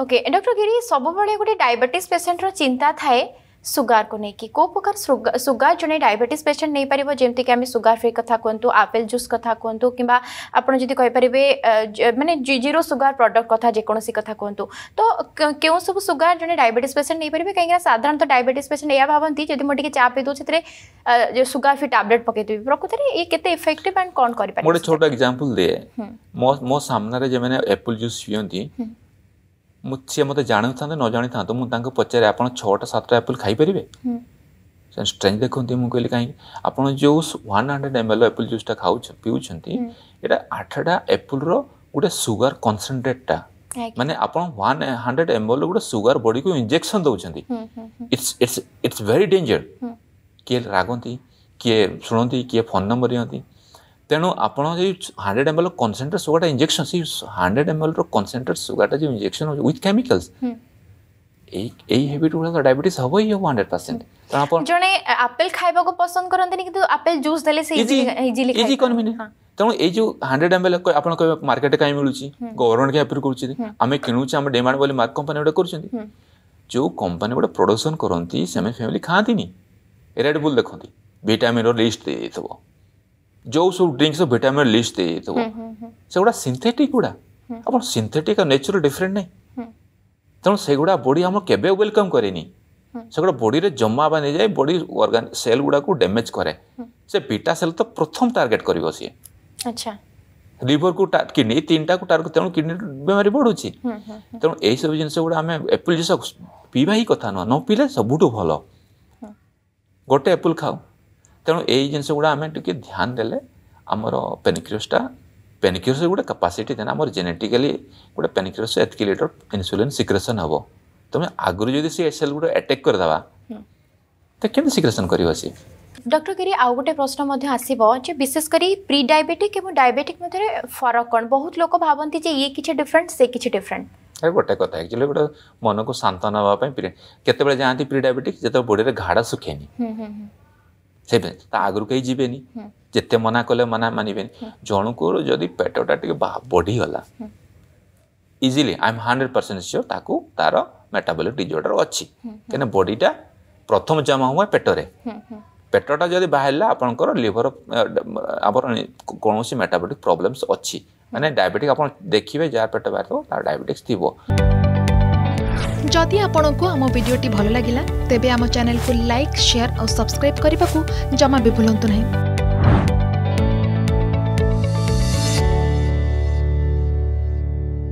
okay doctor गिरी बड़े गोटे diabetes पेसेंटर चिंता थाए सुगार को कि कौ प्रकार सुगार जो डायबेटिस पेसेंट नहीं पारे जमीक आम सुगार फ्री कथ कहतु आपेल जूस कथ कहतु कि आपड़ जी कहींपर मानने जीरो सुगार प्रडक्ट कथ जेकोसी कथ कहतु तो क्यों सब सुगार जो डायबेट पेसेंट नहीं पारे कहीं साधारण डायबेट पेसेंट या भावती जब मुझे चा पी से सुगार फ्री पकई देवी प्रकृत में ये केते इफेक्टिव एंड कौन कर एक्जामपल दिए मो सामने जैसे एपल जूस पीती ମୁଁ ସିଏ ମୋତେ ଜାଣିଥାନ୍ତେ ନ ଜାଣିଥାନ୍ତୁ ମୁଁ ତାଙ୍କୁ ପଚାରେ ଆପଣ ଛଅଟା ସାତଟା ଆପଲ୍ ଖାଇପାରିବେ ସେ ଷ୍ଟ୍ରେଞ୍ଜ ଦେଖନ୍ତି ମୁଁ କହିଲି କାହିଁକି ଆପଣ ଯେଉଁ one hundred M L apple ଜୁସ୍ଟା ଖାଉଛ ପିଉଛନ୍ତି ଏଇଟା ଆଠଟା ଆପଲ୍ର ଗୋଟେ ସୁଗାର କନ୍ସେନ୍ଟ୍ରେଟ୍ଟା ମାନେ ଆପଣ ୱାନ୍ ହଣ୍ଡ୍ରେଡ଼ ଏମ୍ ଏଲ୍ ଗୋଟେ ସୁଗାର ବଡ଼ିକୁ ଇଞ୍ଜେକ୍ସନ୍ ଦେଉଛନ୍ତି it's it's it's very danger କିଏ ରାଗନ୍ତି କିଏ ଶୁଣନ୍ତି କିଏ ଫୋନ୍ ନମ୍ବର ଦିଅନ୍ତି ତେଣୁ ଆପଣ ଯେଉଁ ହଣ୍ଡ୍ରେଡ଼ ଏମ୍ ଏଲ୍ ସୁଗାଟା ଇଞ୍ଜେକ୍ସନ୍ ସେଇ ହଣ୍ଡ୍ରେଡ୍ ଏମ୍ ଏଲ୍ର କନ୍ସେନ୍ଟ୍ରେଟ୍ ସୁଗାରଟା ଯେଉଁ ଇଞ୍ଜେକ୍ସନ୍ ହେଉଛି ୱିଥ୍ କେମିକାଲ୍ସ ଏଇ ଏଇ ହ୍ୟାବିଟ୍ ଗୁଡ଼ାକ ଡାଇବେଟିସ୍ ହେବ ହିଁ ହବ ହଣ୍ଡ୍ରେଡ୍ ପରସେଣ୍ଟ ତେଣୁ ଆପଣ ଜଣେ ଆପେଲ୍ ଖାଇବାକୁ ପସନ୍ଦ କରନ୍ତିନି କିନ୍ତୁ ଆପେଲ୍ ଜୁସ୍ ଦେଲେ ସେ ଇଜି କନଭିନିଏଣ୍ଟ ତେଣୁ ଏଇ ଯେଉଁ ହଣ୍ଡ୍ରେଡ୍ ଏମ୍ ଆପଣ କହିବେ ମାର୍କେଟ୍ କାଇଁ ମିଳୁଛି ଗଭର୍ଣ୍ଣମେଣ୍ଟ କାହିଁ ଆପ୍ରୁଭ୍ କରୁଛନ୍ତି ଆମେ କିଣୁଛେ ଆମେ ଡିମାଣ୍ଡ ବୋଲି ମାର୍କ କମ୍ପାନୀ ଗୋଟେ କରୁଛନ୍ତି ଯେଉଁ କମ୍ପାନୀ ଗୋଟେ ପ୍ରଡକ୍ସନ୍ କରନ୍ତି ସେମାନେ ଫ୍ୟାମିଲି ଖାଆନ୍ତିନି ରେଡ୍ ବୁଲ୍ ଦେଖନ୍ତି ଭିଟାମିନ୍ର ଲିଷ୍ଟ ଦେଇଥିବ ଯେଉଁ ସବୁ ଡ୍ରିଙ୍କସ୍ ଭିଟାମିନ୍ ଲିଷ୍ଟ ଦେଇଯାଇଥିବ ସେଗୁଡ଼ା ସିନ୍ଥେଟିକ୍ ଗୁଡ଼ା ଆପଣ ସିନ୍ଥେଟିକ୍ ଆଉ ନେଚୁରାଲ ଡିଫରେଣ୍ଟ ନାହିଁ ତେଣୁ ସେଗୁଡ଼ା ବଡ଼ି ଆମ କେବେ ୱେଲକମ୍ କରେନି ସେଗୁଡ଼ା ବଡ଼ିରେ ଜମା ବା ନେଇଯାଏ ବଡ଼ି ଅର୍ଗାନ ସେଲ୍ ଗୁଡ଼ାକୁ ଡ୍ୟାମେଜ୍ କରେ ସେ ବିଟା ସେଲ୍ ତ ପ୍ରଥମ ଟାର୍ଗେଟ୍ କରିବ ସିଏ ଆଚ୍ଛା লিভরকু কিডনি তিনটাকু তার তেমন কিডনি বেমারি বড়ুছি তেমন এইসব জিনিস গুলো আমি এপল জিনিস পিবা হি কথা নুহ ন পিলে সবুঠু ভাল গোটে এপল খাও तेणु यही जिनस गुड़ा आम टे ध्यान देर पेनिक्रियसटा पेनिक्रियस गोटे कैपासीटी देना आम जेनेटिकाली गोटे पेनिक्रियस एतक लिटर इनसुलीन सिक्रेसन हे तुम्हें आगुरी जो सी गुट एटाक करदे तो कमी सिक्रेसन कर डॉक्टर गिरी आउ गोटे प्रश्न आसवे विशेषकर प्री डायबेटिक डायबेटिक मध्य फरक कौन बहुत लोग भावते ये किसी डिफरेन्ट से किसी डिफरेन्ट गोटे कथ एक्चुअली गोटे मन को सांत नापी के जाती प्री डायबेटिक्स जो बड़ी घाड़ा सुखे ସେଇପାଇଁ ତା ଆଗରୁ କେହି ଯିବେନି ଯେତେ ମନା କଲେ ମନା ମାନିବେନି ଜଣଙ୍କର ଯଦି ପେଟଟା ଟିକେ ବଢ଼ିଗଲା easily I am hundred percent sure ତାକୁ ତାର ମେଟାବୋଲିକ୍ ଡିଜର୍ଡର ଅଛି କାହିଁକିନା ବଡ଼ିଟା ପ୍ରଥମ ଜମା ହୁଏ ପେଟରେ ପେଟଟା ଯଦି ବାହାରିଲା ଆପଣଙ୍କର ଲିଭର ଆମର କୌଣସି ମେଟାବୋଲିକ୍ ପ୍ରୋବ୍ଲେମ୍ସ ଅଛି ମାନେ ଡାଇବେଟିକ୍ ଆପଣ ଦେଖିବେ ଯାହା ପେଟ ବାହାରିବ ତାର ଡାଇବେଟିକ୍ସ ଥିବ जदि आपण को आम भिडी भल लगला तेब चेल को लाइक सेयार और सब्सक्राइब करने को जमा भी भूलु ना